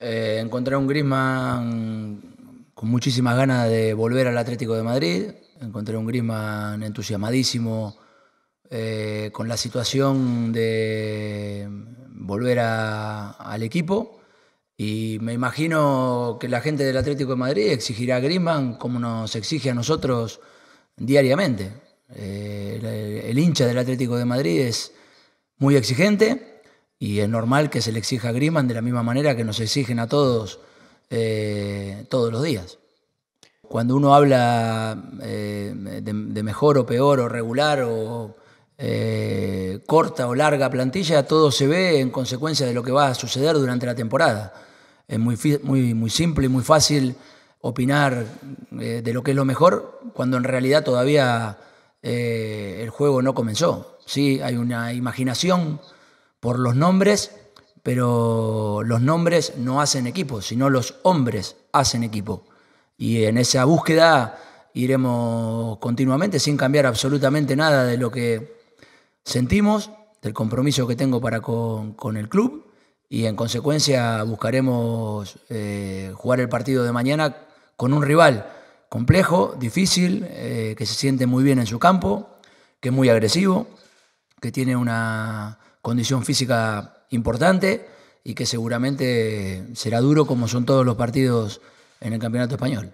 Eh, encontré un Grisman con muchísimas ganas de volver al Atlético de Madrid. Encontré un Grisman entusiasmadísimo eh, con la situación de volver al equipo. Y me imagino que la gente del Atlético de Madrid exigirá a Grisman como nos exige a nosotros diariamente. Eh, el hincha del Atlético de Madrid es muy exigente y es normal que se le exija a Griman de la misma manera que nos exigen a todos eh, todos los días. Cuando uno habla eh, de, mejor o peor o regular o eh, corta o larga plantilla, todo se ve en consecuencia de lo que va a suceder durante la temporada. Es muy, muy, muy simple y muy fácil opinar de lo que es lo mejor cuando en realidad todavía el juego no comenzó. Sí, hay una imaginación por los nombres, pero los nombres no hacen equipo, sino los hombres hacen equipo. Y en esa búsqueda iremos continuamente sin cambiar absolutamente nada de lo que sentimos, del compromiso que tengo para con, el club y en consecuencia buscaremos eh, jugar el partido de mañana con un rival complejo, difícil, eh, que se siente muy bien en su campo, que es muy agresivo, que tiene una condición física importante y que seguramente será duro como son todos los partidos en el Campeonato Español.